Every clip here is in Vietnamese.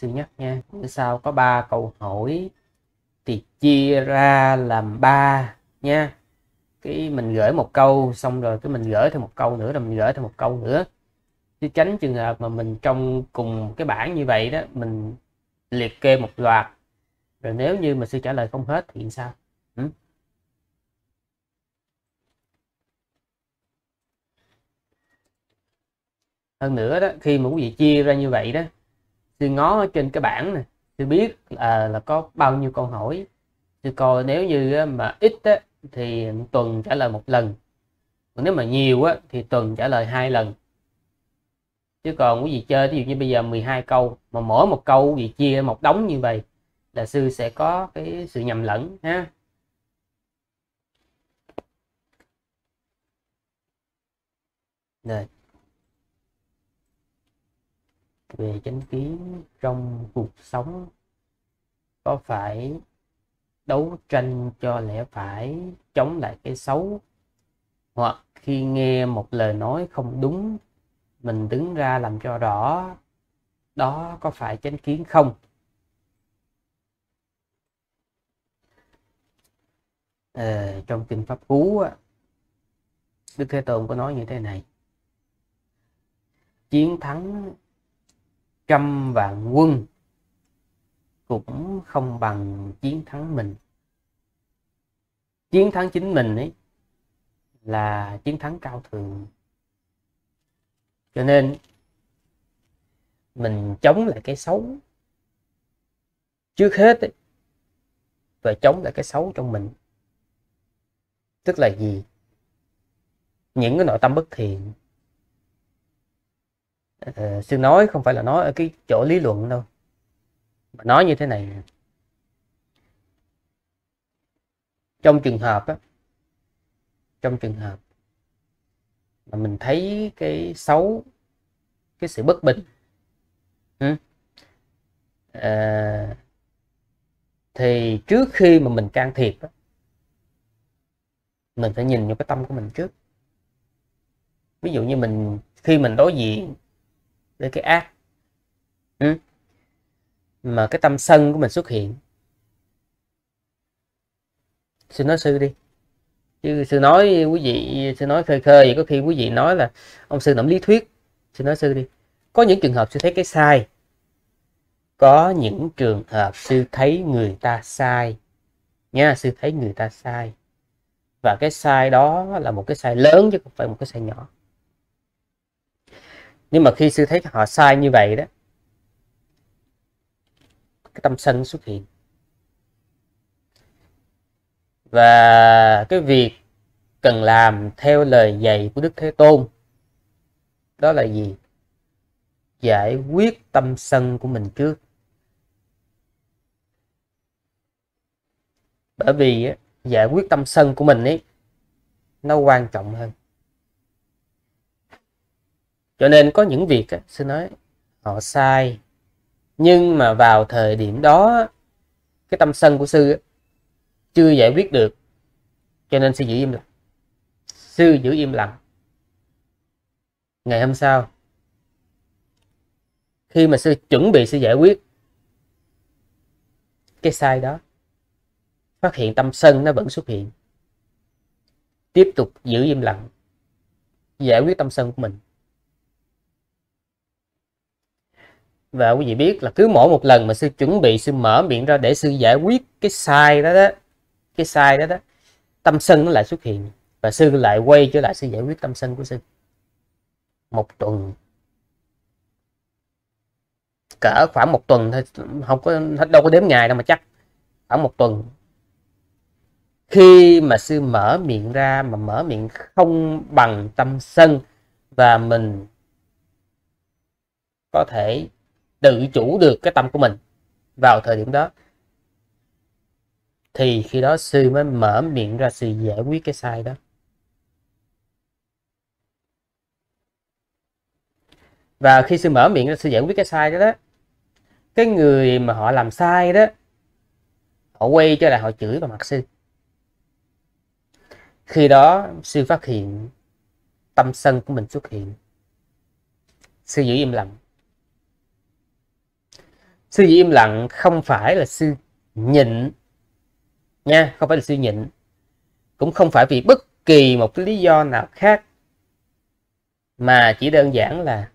xin nhắc nha bữa sau có ba câu hỏi thì chia ra làm ba nha cái mình gửi một câu xong rồi cái mình gửi thêm một câu nữa rồi mình gửi thêm một câu nữa chứ tránh trường hợp mà mình trong cùng cái bảng như vậy đó mình liệt kê một loạt rồi nếu như mà sư trả lời không hết thì sao ừ? hơn nữa đó khi mà quý vị chia ra như vậy đó sư ngó trên cái bảng này sư biết là, là có bao nhiêu câu hỏi sư coi nếu như mà ít á, thì tuần trả lời một lần còn nếu mà nhiều á, thì tuần trả lời hai lần chứ còn quý vị chơi ví dụ như bây giờ 12 câu mà mỗi một câu gì chia một đống như vậy là sư sẽ có cái sự nhầm lẫn ha rồi về chánh kiến trong cuộc sống có phải đấu tranh cho lẽ phải chống lại cái xấu hoặc khi nghe một lời nói không đúng mình đứng ra làm cho rõ đó có phải chánh kiến không à, trong kinh pháp cú đức thế tôn có nói như thế này chiến thắng trăm vạn quân cũng không bằng chiến thắng mình chiến thắng chính mình ấy là chiến thắng cao thượng cho nên mình chống lại cái xấu trước hết ấy, và chống lại cái xấu trong mình tức là gì những cái nội tâm bất thiện Ờ, sư nói không phải là nói ở cái chỗ lý luận đâu mà nói như thế này trong trường hợp á, trong trường hợp mà mình thấy cái xấu cái sự bất bình ờ, thì trước khi mà mình can thiệp á, mình phải nhìn vào cái tâm của mình trước ví dụ như mình khi mình đối diện với cái ác ừ. mà cái tâm sân của mình xuất hiện sư nói sư đi chứ sư nói quý vị sư nói khơi khơi vậy có khi quý vị nói là ông sư nắm lý thuyết sư nói sư đi có những trường hợp sư thấy cái sai có những trường hợp sư thấy người ta sai nha sư thấy người ta sai và cái sai đó là một cái sai lớn chứ không phải một cái sai nhỏ nhưng mà khi sư thấy họ sai như vậy đó cái tâm sân xuất hiện và cái việc cần làm theo lời dạy của đức thế tôn đó là gì giải quyết tâm sân của mình trước bởi vì giải quyết tâm sân của mình ấy nó quan trọng hơn cho nên có những việc sư nói họ sai nhưng mà vào thời điểm đó cái tâm sân của sư chưa giải quyết được cho nên sư giữ im lặng sư giữ im lặng ngày hôm sau khi mà sư chuẩn bị sư giải quyết cái sai đó phát hiện tâm sân nó vẫn xuất hiện tiếp tục giữ im lặng giải quyết tâm sân của mình và quý vị biết là cứ mỗi một lần mà sư chuẩn bị sư mở miệng ra để sư giải quyết cái sai đó đó cái sai đó đó tâm sân nó lại xuất hiện và sư lại quay trở lại sư giải quyết tâm sân của sư một tuần cỡ khoảng một tuần thôi không có đâu có đếm ngày đâu mà chắc khoảng một tuần khi mà sư mở miệng ra mà mở miệng không bằng tâm sân và mình có thể tự chủ được cái tâm của mình vào thời điểm đó thì khi đó sư mới mở miệng ra sư giải quyết cái sai đó và khi sư mở miệng ra sư giải quyết cái sai đó đó cái người mà họ làm sai đó họ quay trở lại họ chửi vào mặt sư khi đó sư phát hiện tâm sân của mình xuất hiện sư giữ im lặng sư vị im lặng không phải là sư nhịn nha không phải là sư nhịn cũng không phải vì bất kỳ một cái lý do nào khác mà chỉ đơn giản là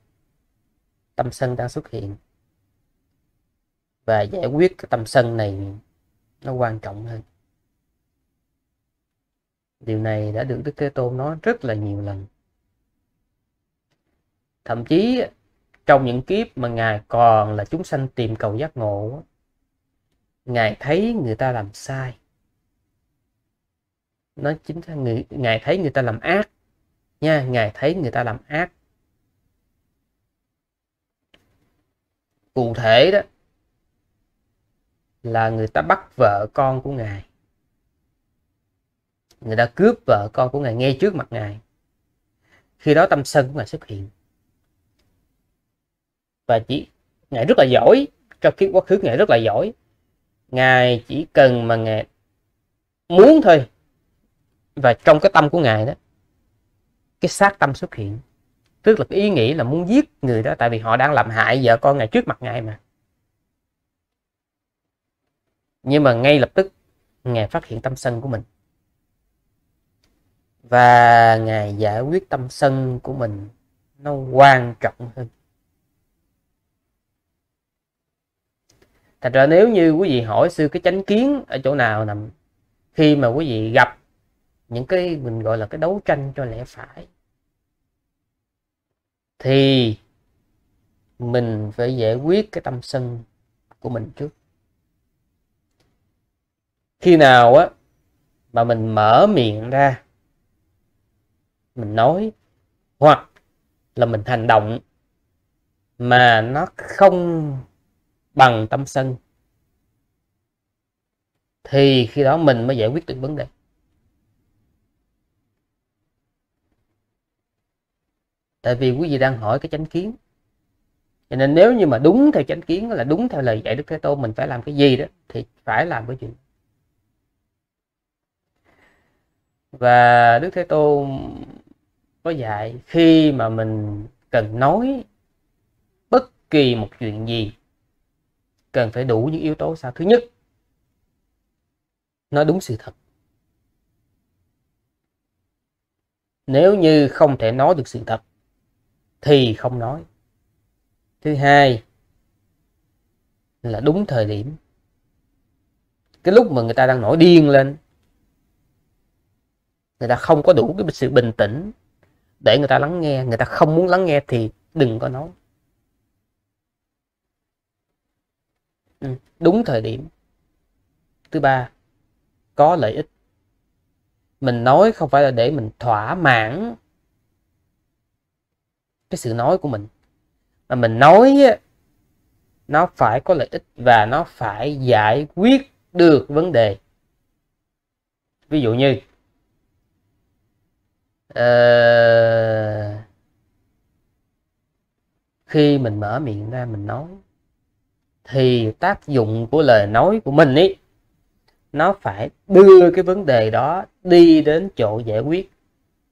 tâm sân đang xuất hiện và giải quyết cái tâm sân này nó quan trọng hơn điều này đã được đức thế tôn nói rất là nhiều lần thậm chí trong những kiếp mà ngài còn là chúng sanh tìm cầu giác ngộ ngài thấy người ta làm sai nó chính là người ngài thấy người ta làm ác nha ngài thấy người ta làm ác cụ thể đó là người ta bắt vợ con của ngài người ta cướp vợ con của ngài ngay trước mặt ngài khi đó tâm sân của ngài xuất hiện và chỉ ngài rất là giỏi trong kiếp quá khứ ngài rất là giỏi ngài chỉ cần mà ngài muốn thôi và trong cái tâm của ngài đó cái sát tâm xuất hiện tức là cái ý nghĩ là muốn giết người đó tại vì họ đang làm hại vợ con ngài trước mặt ngài mà nhưng mà ngay lập tức ngài phát hiện tâm sân của mình và ngài giải quyết tâm sân của mình nó quan trọng hơn thật ra nếu như quý vị hỏi sư cái chánh kiến ở chỗ nào nằm khi mà quý vị gặp những cái mình gọi là cái đấu tranh cho lẽ phải thì mình phải giải quyết cái tâm sân của mình trước khi nào á mà mình mở miệng ra mình nói hoặc là mình hành động mà nó không bằng tâm sân thì khi đó mình mới giải quyết được vấn đề tại vì quý vị đang hỏi cái chánh kiến cho nên nếu như mà đúng theo chánh kiến là đúng theo lời dạy đức thế tôn mình phải làm cái gì đó thì phải làm cái chuyện và đức thế tôn có dạy khi mà mình cần nói bất kỳ một chuyện gì cần phải đủ những yếu tố sao thứ nhất nói đúng sự thật nếu như không thể nói được sự thật thì không nói thứ hai là đúng thời điểm cái lúc mà người ta đang nổi điên lên người ta không có đủ cái sự bình tĩnh để người ta lắng nghe người ta không muốn lắng nghe thì đừng có nói Ừ, đúng thời điểm thứ ba có lợi ích mình nói không phải là để mình thỏa mãn cái sự nói của mình mà mình nói nó phải có lợi ích và nó phải giải quyết được vấn đề ví dụ như uh, khi mình mở miệng ra mình nói thì tác dụng của lời nói của mình ý nó phải đưa cái vấn đề đó đi đến chỗ giải quyết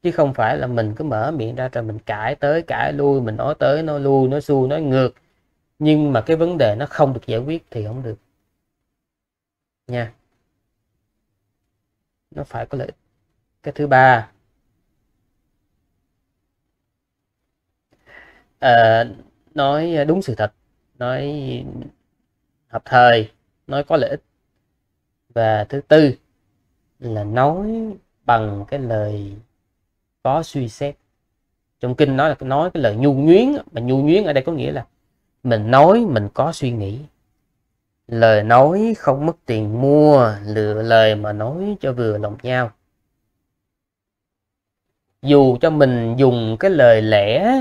chứ không phải là mình cứ mở miệng ra rồi mình cãi tới cãi lui mình nói tới nói lui nói xu nói ngược nhưng mà cái vấn đề nó không được giải quyết thì không được nha nó phải có lợi ích cái thứ ba à, nói đúng sự thật nói hợp thời nói có lợi ích và thứ tư là nói bằng cái lời có suy xét trong kinh nói là nói cái lời nhu nhuyến mà nhu nhuyến ở đây có nghĩa là mình nói mình có suy nghĩ lời nói không mất tiền mua lựa lời mà nói cho vừa lòng nhau dù cho mình dùng cái lời lẽ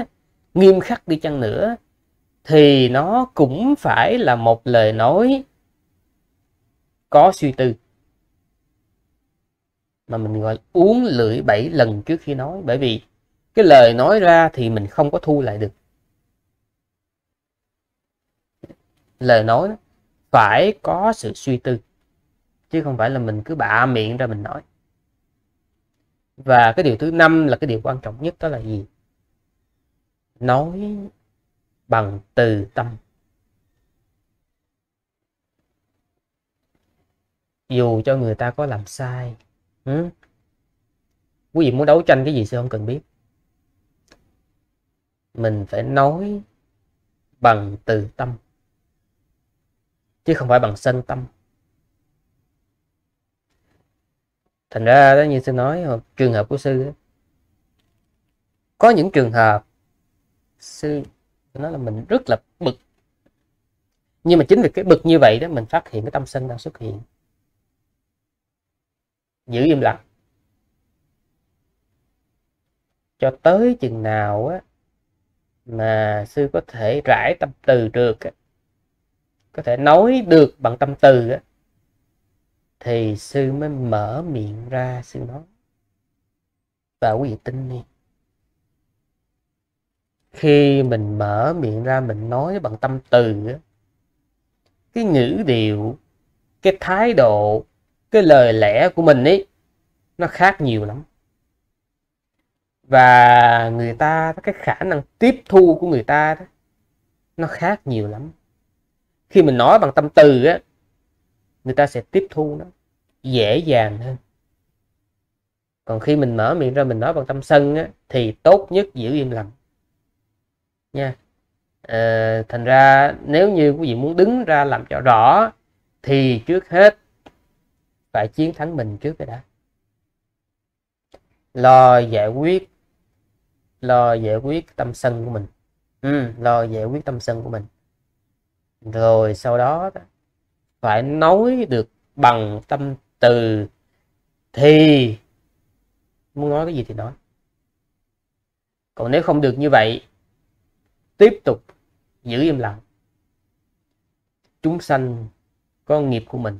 nghiêm khắc đi chăng nữa thì nó cũng phải là một lời nói có suy tư mà mình gọi uống lưỡi bảy lần trước khi nói bởi vì cái lời nói ra thì mình không có thu lại được lời nói phải có sự suy tư chứ không phải là mình cứ bạ miệng ra mình nói và cái điều thứ năm là cái điều quan trọng nhất đó là gì nói bằng từ tâm dù cho người ta có làm sai ừ? quý vị muốn đấu tranh cái gì sư không cần biết mình phải nói bằng từ tâm chứ không phải bằng sân tâm thành ra đó như sư nói trường hợp của sư có những trường hợp sư nó là mình rất là bực nhưng mà chính vì cái bực như vậy đó mình phát hiện cái tâm sân đang xuất hiện giữ im lặng cho tới chừng nào á mà sư có thể rải tâm từ được á, có thể nói được bằng tâm từ á, thì sư mới mở miệng ra sư nói và quý vị tin đi khi mình mở miệng ra mình nói bằng tâm từ cái ngữ điệu cái thái độ cái lời lẽ của mình ấy nó khác nhiều lắm và người ta cái khả năng tiếp thu của người ta đó, nó khác nhiều lắm khi mình nói bằng tâm từ á người ta sẽ tiếp thu nó dễ dàng hơn còn khi mình mở miệng ra mình nói bằng tâm sân á thì tốt nhất giữ im lặng nha à, thành ra nếu như quý vị muốn đứng ra làm cho rõ thì trước hết phải chiến thắng mình trước cái đã lo giải quyết lo giải quyết tâm sân của mình ừ, lo giải quyết tâm sân của mình rồi sau đó phải nói được bằng tâm từ thì muốn nói cái gì thì nói còn nếu không được như vậy tiếp tục giữ im lặng chúng sanh có nghiệp của mình